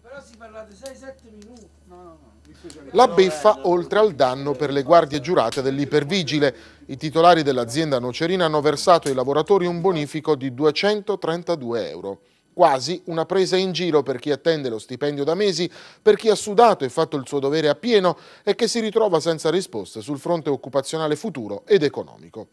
Però si parlate 6-7 minuti. No, no, no. La beffa oltre al danno per le guardie giurate dell'ipervigile. I titolari dell'azienda nocerina hanno versato ai lavoratori un bonifico di 232 euro quasi una presa in giro per chi attende lo stipendio da mesi, per chi ha sudato e fatto il suo dovere appieno e che si ritrova senza risposte sul fronte occupazionale futuro ed economico.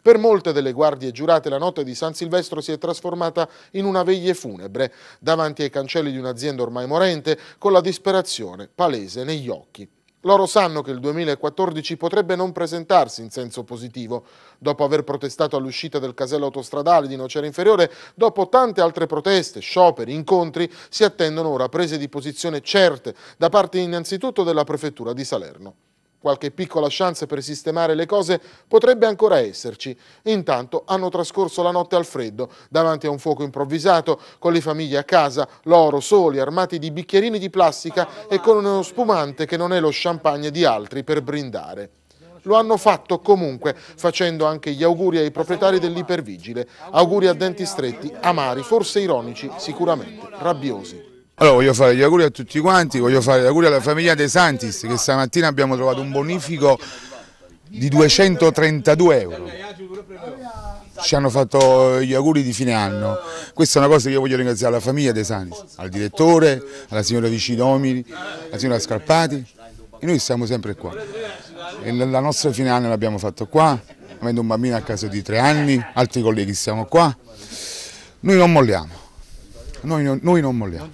Per molte delle guardie giurate la notte di San Silvestro si è trasformata in una veglia funebre, davanti ai cancelli di un'azienda ormai morente, con la disperazione palese negli occhi. Loro sanno che il 2014 potrebbe non presentarsi in senso positivo. Dopo aver protestato all'uscita del casello autostradale di Nocera Inferiore, dopo tante altre proteste, scioperi, incontri, si attendono ora prese di posizione certe da parte innanzitutto della prefettura di Salerno. Qualche piccola chance per sistemare le cose potrebbe ancora esserci. Intanto hanno trascorso la notte al freddo, davanti a un fuoco improvvisato, con le famiglie a casa, loro soli, armati di bicchierini di plastica e con uno spumante che non è lo champagne di altri per brindare. Lo hanno fatto comunque, facendo anche gli auguri ai proprietari dell'ipervigile. Auguri a denti stretti, amari, forse ironici, sicuramente rabbiosi. Allora voglio fare gli auguri a tutti quanti, voglio fare gli auguri alla famiglia De Santis che stamattina abbiamo trovato un bonifico di 232 euro. Ci hanno fatto gli auguri di fine anno. Questa è una cosa che io voglio ringraziare alla famiglia De Santis, al direttore, alla signora Vicidomini, alla signora Scarpati. E noi siamo sempre qua. E la nostra fine anno l'abbiamo fatto qua, avendo un bambino a casa di tre anni, altri colleghi siamo qua. Noi non molliamo. Noi, non, noi non molliamo.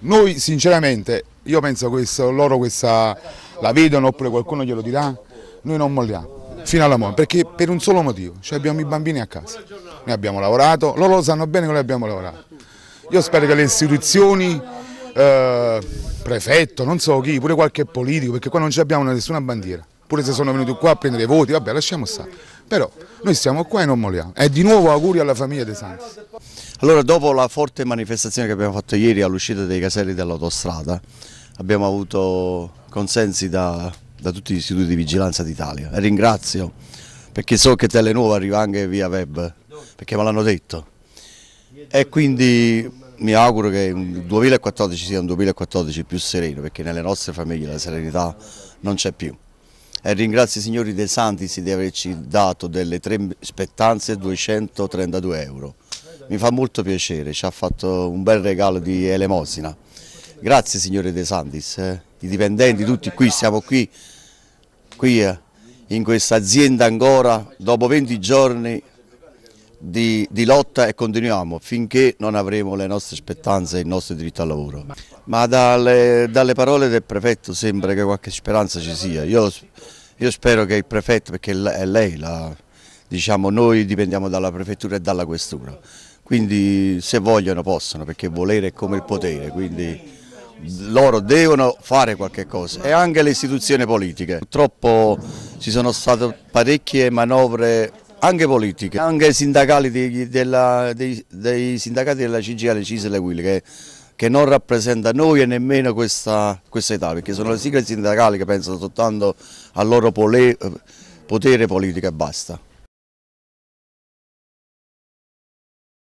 Noi sinceramente, io penso che loro questa la vedono oppure qualcuno glielo dirà, noi non molliamo fino alla morte, perché per un solo motivo, cioè abbiamo i bambini a casa, noi abbiamo lavorato, loro lo sanno bene che noi abbiamo lavorato. Io spero che le istituzioni, eh, prefetto, non so chi, pure qualche politico, perché qua non abbiamo nessuna bandiera, pure se sono venuti qua a prendere i voti, vabbè lasciamo stare. Però noi siamo qua e non moliamo. E di nuovo auguri alla famiglia De Santis. Allora dopo la forte manifestazione che abbiamo fatto ieri all'uscita dei caselli dell'autostrada abbiamo avuto consensi da, da tutti gli istituti di vigilanza d'Italia ringrazio perché so che Telenuovo arriva anche via web perché me l'hanno detto e quindi mi auguro che il 2014 sia un 2014 più sereno perché nelle nostre famiglie la serenità non c'è più. Eh, ringrazio i signori De Santis di averci dato delle tre spettanze 232 euro. Mi fa molto piacere, ci ha fatto un bel regalo di elemosina. Grazie signore De Santis, eh, i dipendenti tutti qui, siamo qui, qui eh, in questa azienda ancora, dopo 20 giorni di, di, lotta e continuiamo finché non avremo le nostre spettanze e il nostro diritto al lavoro. Ma dalle, dalle parole del prefetto sembra che qualche speranza ci sia. Io io spero che il prefetto, perché è lei, la, diciamo, noi dipendiamo dalla prefettura e dalla questura, quindi se vogliono possono, perché volere è come il potere, quindi loro devono fare qualche cosa e anche le istituzioni politiche. Purtroppo ci sono state parecchie manovre anche politiche, anche sindacali dei, della, dei, dei sindacati della CGL, CISL e WIL che che non rappresenta noi e nemmeno questa, questa età, perché sono le sigle sindacali che pensano soltanto al loro potere politico e basta.